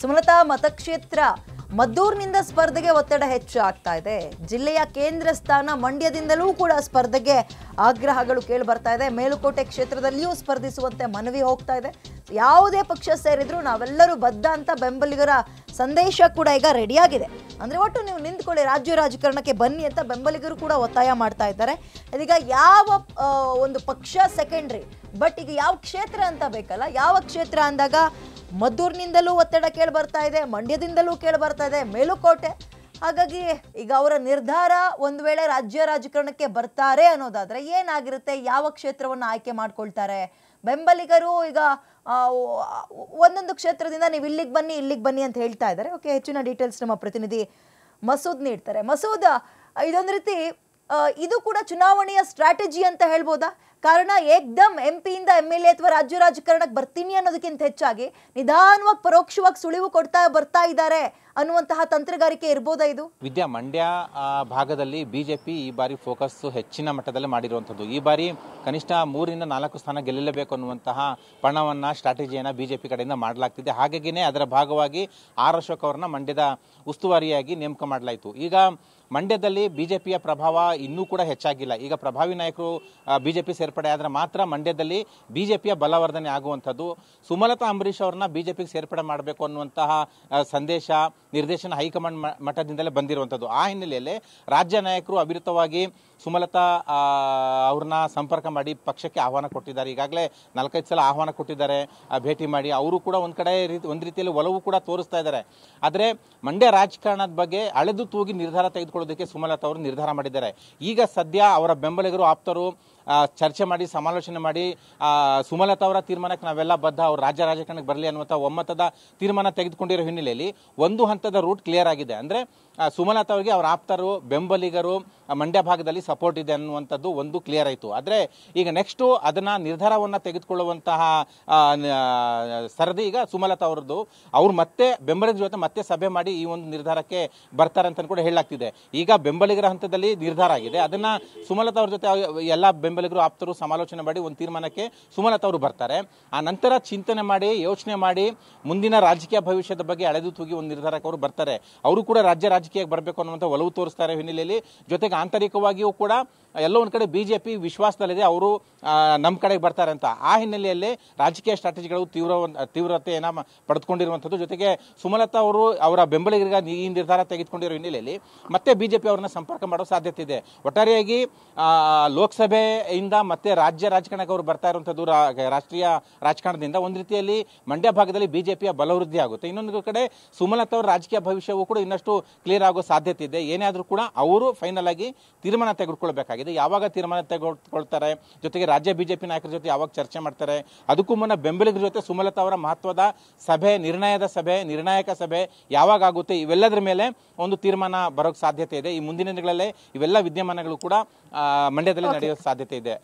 ಸುಮಲತಾ ಮತಕ್ಷೇತ್ರ ಮದ್ದೂರಿನಿಂದ ಸ್ಪರ್ಧೆಗೆ ಒತ್ತಡ ಹೆಚ್ಚು ಆಗ್ತಾ ಇದೆ ಜಿಲ್ಲೆಯ ಕೇಂದ್ರ ಸ್ಥಾನ ಮಂಡ್ಯದಿಂದಲೂ ಕೂಡ ಸ್ಪರ್ಧೆಗೆ ಆಗ್ರಹಗಳು ಕೇಳಿ ಬರ್ತಾ ಇದೆ ಮೇಲುಕೋಟೆ ಕ್ಷೇತ್ರದಲ್ಲಿಯೂ ಸ್ಪರ್ಧಿಸುವಂತೆ ಮನವಿ ಹೋಗ್ತಾ ಇದೆ ಯಾವುದೇ ಪಕ್ಷ ಸೇರಿದ್ರು ನಾವೆಲ್ಲರೂ ಬದ್ಧ ಅಂತ ಬೆಂಬಲಿಗರ ಸಂದೇಶ ಕೂಡ ಈಗ ರೆಡಿಯಾಗಿದೆ ಅಂದ್ರೆ ಒಟ್ಟು ನೀವು ನಿಂತ್ಕೊಳ್ಳಿ ರಾಜ್ಯ ರಾಜಕಾರಣಕ್ಕೆ ಬನ್ನಿ ಅಂತ ಬೆಂಬಲಿಗರು ಕೂಡ ಒತ್ತಾಯ ಮಾಡ್ತಾ ಇದ್ದಾರೆ ಇದೀಗ ಯಾವ ಒಂದು ಪಕ್ಷ ಸೆಕೆಂಡ್ರಿ ಬಟ್ ಈಗ ಯಾವ ಕ್ಷೇತ್ರ ಅಂತ ಬೇಕಲ್ಲ ಯಾವ ಕ್ಷೇತ್ರ ಅಂದಾಗ ಮದ್ದೂರಿನಿಂದಲೂ ಒತ್ತಡ ಕೇಳಿ ಬರ್ತಾ ಇದೆ ಮಂಡ್ಯದಿಂದಲೂ ಕೇಳಿ ಬರ್ತಾ ಇದೆ ಮೇಲುಕೋಟೆ ಹಾಗಾಗಿ ಈಗ ಅವರ ನಿರ್ಧಾರ ಒಂದು ವೇಳೆ ರಾಜ್ಯ ರಾಜಕಾರಣಕ್ಕೆ ಬರ್ತಾರೆ ಅನ್ನೋದಾದರೆ ಏನಾಗಿರುತ್ತೆ ಯಾವ ಕ್ಷೇತ್ರವನ್ನು ಆಯ್ಕೆ ಮಾಡ್ಕೊಳ್ತಾರೆ ಬೆಂಬಲಿಗರು ಈಗ ಒಂದೊಂದು ಕ್ಷೇತ್ರದಿಂದ ನೀವು ಇಲ್ಲಿಗೆ ಬನ್ನಿ ಇಲ್ಲಿಗೆ ಬನ್ನಿ ಅಂತ ಹೇಳ್ತಾ ಇದ್ದಾರೆ ಓಕೆ ಹೆಚ್ಚಿನ ಡೀಟೇಲ್ಸ್ ನಮ್ಮ ಪ್ರತಿನಿಧಿ ಮಸೂದ್ ನೀಡ್ತಾರೆ ಮಸೂದ್ ಇದೊಂದು ರೀತಿ ಇದು ಕೂಡ ಚುನಾವಣೆಯ ಸ್ಟ್ರಾಟಜಿ ಅಂತ ಹೇಳ್ಬೋದಾ ಕಾರಣ ಏಕ್ದಮ್ ಎಂ ಪಿಯಿಂದ ಎಮ್ ಎಲ್ ಎ ಅಥವಾ ರಾಜ್ಯ ರಾಜಕಾರಣಕ್ಕೆ ಬರ್ತೀನಿ ಅನ್ನೋದಕ್ಕಿಂತ ಹೆಚ್ಚಾಗಿ ನಿಧಾನವಾಗಿ ಪರೋಕ್ಷವಾಗಿ ಸುಳಿವು ಕೊಡ್ತಾ ಬರ್ತಾ ಇದ್ದಾರೆ ಅನ್ನುವಂತಹ ತಂತ್ರಗಾರಿಕೆ ಇರ್ಬೋದಾ ಇದು ವಿದ್ಯಾ ಮಂಡ್ಯ ಭಾಗದಲ್ಲಿ ಬಿಜೆಪಿ ಈ ಬಾರಿ ಫೋಕಸ್ ಹೆಚ್ಚಿನ ಮಟ್ಟದಲ್ಲಿ ಮಾಡಿರುವಂಥದ್ದು ಈ ಬಾರಿ ಕನಿಷ್ಠ ಮೂರಿಂದ ನಾಲ್ಕು ಸ್ಥಾನ ಗೆಲ್ಲಲೇಬೇಕು ಅನ್ನುವಂತಹ ಪಣವನ್ನು ಸ್ಟ್ರಾಟಜಿಯನ್ನು ಬಿಜೆಪಿ ಕಡೆಯಿಂದ ಮಾಡಲಾಗ್ತಿದೆ ಹಾಗಾಗಿನೇ ಅದರ ಭಾಗವಾಗಿ ಆರ್ ಅಶೋಕ್ ಅವರನ್ನ ಮಂಡ್ಯದ ಉಸ್ತುವಾರಿಯಾಗಿ ನೇಮಕ ಮಾಡಲಾಯಿತು ಈಗ ಮಂಡ್ಯದಲ್ಲಿ ಬಿಜೆಪಿಯ ಪ್ರಭಾವ ಇನ್ನೂ ಕೂಡ ಹೆಚ್ಚಾಗಿಲ್ಲ ಈಗ ಪ್ರಭಾವಿ ನಾಯಕರು ಬಿಜೆಪಿ ಸೇರ್ಪಡೆ ಆದರೆ ಮಾತ್ರ ಮಂಡ್ಯದಲ್ಲಿ ಬಿಜೆಪಿಯ ಬಲವರ್ಧನೆ ಆಗುವಂಥದ್ದು ಸುಮಲತಾ ಅಂಬರೀಷ್ ಅವ್ರನ್ನ ಬಿಜೆಪಿಗೆ ಸೇರ್ಪಡೆ ಮಾಡಬೇಕು ಅನ್ನುವಂತಹ ಸಂದೇಶ ನಿರ್ದೇಶನ ಹೈಕಮಾಂಡ್ ಮಠದಿಂದಲೇ ಬಂದಿರುವಂಥದ್ದು ಆ ಹಿನ್ನೆಲೆಯಲ್ಲಿ ರಾಜ್ಯ ನಾಯಕರು ಅವಿರತವಾಗಿ ಸುಮಲತಾ ಅವ್ರನ್ನ ಸಂಪರ್ಕ ಮಾಡಿ ಪಕ್ಷಕ್ಕೆ ಆಹ್ವಾನ ಕೊಟ್ಟಿದ್ದಾರೆ ಈಗಾಗಲೇ ನಾಲ್ಕೈದು ಸಲ ಆಹ್ವಾನ ಕೊಟ್ಟಿದ್ದಾರೆ ಭೇಟಿ ಮಾಡಿ ಅವರು ಕೂಡ ಒಂದು ಕಡೆ ರೀತಿ ಒಂದು ರೀತಿಯಲ್ಲಿ ಒಲವು ಕೂಡ ತೋರಿಸ್ತಾ ಇದ್ದಾರೆ ಆದರೆ ಮಂಡ್ಯ ರಾಜಕಾರಣದ ಬಗ್ಗೆ ಅಳೆದು ತೂಗಿ ನಿರ್ಧಾರ ತೆಗೆದುಕೊಳ್ಳೋದಕ್ಕೆ ಸುಮಲತಾ ಅವರು ನಿರ್ಧಾರ ಮಾಡಿದ್ದಾರೆ ಈಗ ಸದ್ಯ ಅವರ ಬೆಂಬಲಿಗರು ಆಪ್ತರು ಚರ್ಚೆ ಮಾಡಿ ಸಮಾಲೋಚನೆ ಮಾಡಿ ಸುಮಲತಾ ಅವರ ತೀರ್ಮಾನಕ್ಕೆ ನಾವೆಲ್ಲ ಬದ್ಧ ಅವರು ರಾಜ್ಯ ರಾಜಕಾರಣಕ್ಕೆ ಬರಲಿ ಅನ್ನುವಂಥ ಒಮ್ಮತದ ತೀರ್ಮಾನ ತೆಗೆದುಕೊಂಡಿರೋ ಹಿನ್ನೆಲೆಯಲ್ಲಿ ಒಂದು ಹಂತದ ರೂಟ್ ಕ್ಲಿಯರ್ ಆಗಿದೆ ಅಂದರೆ ಸುಮಲತಾ ಅವರಿಗೆ ಅವರ ಆಪ್ತರು ಬೆಂಬಲಿಗರು ಮಂಡ್ಯ ಭಾಗದಲ್ಲಿ ಸಪೋರ್ಟ್ ಇದೆ ಅನ್ನುವಂಥದ್ದು ಒಂದು ಕ್ಲಿಯರ್ ಆಯಿತು ಆದರೆ ಈಗ ನೆಕ್ಸ್ಟು ಅದನ್ನು ನಿರ್ಧಾರವನ್ನು ತೆಗೆದುಕೊಳ್ಳುವಂತಹ ಸರದಿ ಈಗ ಸುಮಲತಾ ಅವರದ್ದು ಅವ್ರು ಮತ್ತೆ ಬೆಂಬಲಿಗರ ಜೊತೆ ಮತ್ತೆ ಸಭೆ ಮಾಡಿ ಈ ಒಂದು ನಿರ್ಧಾರಕ್ಕೆ ಬರ್ತಾರೆ ಅಂತ ಕೂಡ ಹೇಳಲಾಗ್ತಿದೆ ಈಗ ಬೆಂಬಲಿಗರ ಹಂತದಲ್ಲಿ ನಿರ್ಧಾರ ಆಗಿದೆ ಅದನ್ನು ಸುಮಲತಾ ಅವ್ರ ಜೊತೆ ಎಲ್ಲ ಬೆಂಬಲಿಗರು ಆಪ್ತರು ಸಮಾಲೋಚನೆ ಮಾಡಿ ಒಂದು ತೀರ್ಮಾನಕ್ಕೆ ಸುಮಲತಾ ಅವರು ಬರ್ತಾರೆ ಆ ನಂತರ ಚಿಂತನೆ ಮಾಡಿ ಯೋಚನೆ ಮಾಡಿ ಮುಂದಿನ ರಾಜಕೀಯ ಭವಿಷ್ಯದ ಬಗ್ಗೆ ಅಳೆದು ತೂಗಿ ಒಂದು ನಿರ್ಧಾರಕ್ಕೆ ಅವರು ಬರ್ತಾರೆ ಅವರು ಕೂಡ ರಾಜ್ಯ ರಾಜಕೀಯಕ್ಕೆ ಬರಬೇಕು ಅನ್ನುವಂಥ ಒಲವು ತೋರಿಸ್ತಾರೆ ಹಿನ್ನೆಲೆಯಲ್ಲಿ ಜೊತೆಗೆ ಆಂತರಿಕವಾಗಿಯೂ ಕೂಡ ಎಲ್ಲೋ ಒಂದು ಕಡೆ ಬಿ ಜೆ ಪಿ ವಿಶ್ವಾಸದಲ್ಲಿದೆ ಅವರು ನಮ್ಮ ಕಡೆಗೆ ಬರ್ತಾರೆ ಅಂತ ಆ ಹಿನ್ನೆಲೆಯಲ್ಲಿ ರಾಜಕೀಯ ಸ್ಟ್ರಾಟಜಿಗಳು ತೀವ್ರ ತೀವ್ರತೆಯನ್ನು ಪಡೆದುಕೊಂಡಿರುವಂಥದ್ದು ಜೊತೆಗೆ ಸುಮಲತಾ ಅವರು ಅವರ ಬೆಂಬಲಿಗರಿಗೆ ಈ ನಿರ್ಧಾರ ತೆಗೆದುಕೊಂಡಿರುವ ಹಿನ್ನೆಲೆಯಲ್ಲಿ ಮತ್ತೆ ಬಿ ಜೆ ಸಂಪರ್ಕ ಮಾಡೋ ಸಾಧ್ಯತೆ ಇದೆ ಒಟ್ಟಾರೆಯಾಗಿ ಲೋಕಸಭೆಯಿಂದ ಮತ್ತೆ ರಾಜ್ಯ ರಾಜಕಾರಣಕ್ಕೆ ಅವರು ಬರ್ತಾ ಇರುವಂಥದ್ದು ರಾಷ್ಟ್ರೀಯ ರಾಜಕಾರಣದಿಂದ ಒಂದು ರೀತಿಯಲ್ಲಿ ಮಂಡ್ಯ ಭಾಗದಲ್ಲಿ ಬಿ ಜೆ ಪಿಯ ಬಲವೃದ್ಧಿ ಆಗುತ್ತೆ ಇನ್ನೊಂದು ಕಡೆ ಸುಮಲತಾ ಅವರ ರಾಜಕೀಯ ಭವಿಷ್ಯವೂ ಕೂಡ ಇನ್ನಷ್ಟು ಕ್ಲಿಯರ್ ಆಗೋ ಸಾಧ್ಯತೆ ಇದೆ ಏನೇ ಕೂಡ ಅವರು ಫೈನಲ್ ಆಗಿ ತೀರ್ಮಾನ ತೆಗೆದು ಗುರ್ಕೊಳ್ಬೇಕಾಗಿದೆ ಯಾವಾಗ ತೀರ್ಮಾನ ತೆಗೆದುಕೊಳ್ತಾರೆ ಜೊತೆಗೆ ರಾಜ್ಯ ಬಿಜೆಪಿ ನಾಯಕರ ಜೊತೆ ಯಾವಾಗ ಚರ್ಚೆ ಮಾಡ್ತಾರೆ ಅದಕ್ಕೂ ಮುನ್ನ ಬೆಂಬಲಿಗರ ಜೊತೆ ಸುಮಲತಾ ಅವರ ಮಹತ್ವದ ಸಭೆ ನಿರ್ಣಯದ ಸಭೆ ನಿರ್ಣಾಯಕ ಸಭೆ ಯಾವಾಗ ಆಗುತ್ತೆ ಇವೆಲ್ಲದರ ಮೇಲೆ ಒಂದು ತೀರ್ಮಾನ ಬರೋಕ್ಕೆ ಸಾಧ್ಯತೆ ಇದೆ ಈ ಮುಂದಿನ ದಿನಗಳಲ್ಲೇ ಇವೆಲ್ಲ ವಿದ್ಯಮಾನಗಳು ಕೂಡ ಮಂಡ್ಯದಲ್ಲಿ ನಡೆಯೋ ಸಾಧ್ಯತೆ ಇದೆ